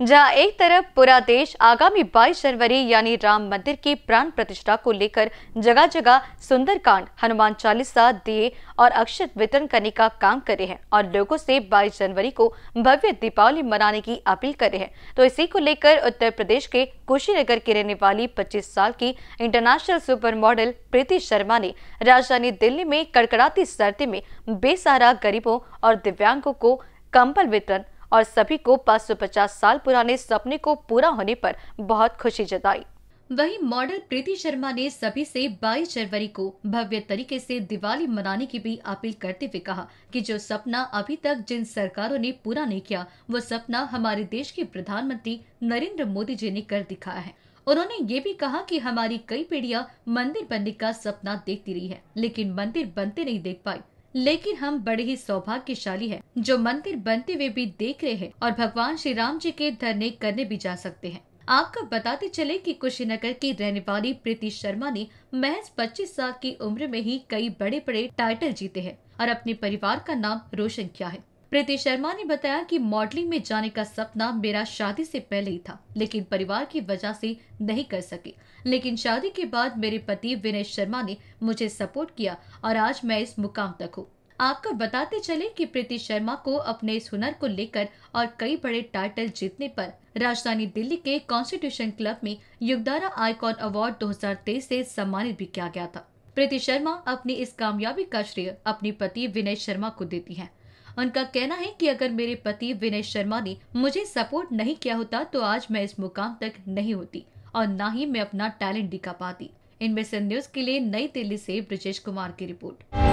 जहां एक तरफ पूरा देश आगामी 22 जनवरी यानी राम मंदिर की प्राण प्रतिष्ठा को लेकर जगह जगह सुंदरकांड हनुमान चालीसा दिए और अक्षत वितरण करने का काम कर रहे हैं और लोगों से 22 जनवरी को भव्य दीपावली मनाने की अपील कर रहे हैं तो इसी को लेकर उत्तर प्रदेश के कुशीनगर की रहने वाली पच्चीस साल की international super model Preeti Sharma ने राजधानी दिल्ली में कड़कड़ाती सर्दी में बेसहारा गरीबों और दिव्यांगों को कंबल वितरण और सभी को पाँच साल पुराने सपने को पूरा होने पर बहुत खुशी जताई वहीं मॉडल प्रीति शर्मा ने सभी से 22 जनवरी को भव्य तरीके से दिवाली मनाने की भी अपील करते हुए कहा कि जो सपना अभी तक जिन सरकारों ने पूरा नहीं किया वो सपना हमारे देश के प्रधानमंत्री नरेंद्र मोदी जी ने कर दिखाया है उन्होंने ये भी कहा कि हमारी कई पीढ़ियां मंदिर बनने का सपना देखती रही है लेकिन मंदिर बनते नहीं देख पाई लेकिन हम बड़े ही सौभाग्यशाली है जो मंदिर बनते हुए भी देख रहे हैं और भगवान श्री राम जी के धरने करने भी जा सकते हैं आपको बताते चले कि कुशीनगर की रहने वाली प्रीति शर्मा ने महज 25 साल की उम्र में ही कई बड़े बड़े टाइटल जीते हैं और अपने परिवार का नाम रोशन किया है प्रीति शर्मा ने बताया कि मॉडलिंग में जाने का सपना मेरा शादी से पहले ही था लेकिन परिवार की वजह से नहीं कर सके लेकिन शादी के बाद मेरे पति विनय शर्मा ने मुझे सपोर्ट किया और आज मैं इस मुकाम तक हूँ आपको बताते चले कि प्रीति शर्मा को अपने इस हुनर को लेकर और कई बड़े टाइटल जीतने पर राजधानी दिल्ली के कॉन्स्टिट्यूशन क्लब में युगदारा आईकॉन अवार्ड 2023 से सम्मानित भी किया गया था प्रीति शर्मा अपनी इस कामयाबी का श्रेय अपने पति विनय शर्मा को देती हैं उनका कहना है कि अगर मेरे पति विनय शर्मा ने मुझे सपोर्ट नहीं किया होता तो आज मैं इस मुकाम तक नहीं होती और ना ही मैं अपना टैलेंट दिखा पाती इनमें से न्यूज के लिए नई दिल्ली से ब्रजेश कुमार की रिपोर्ट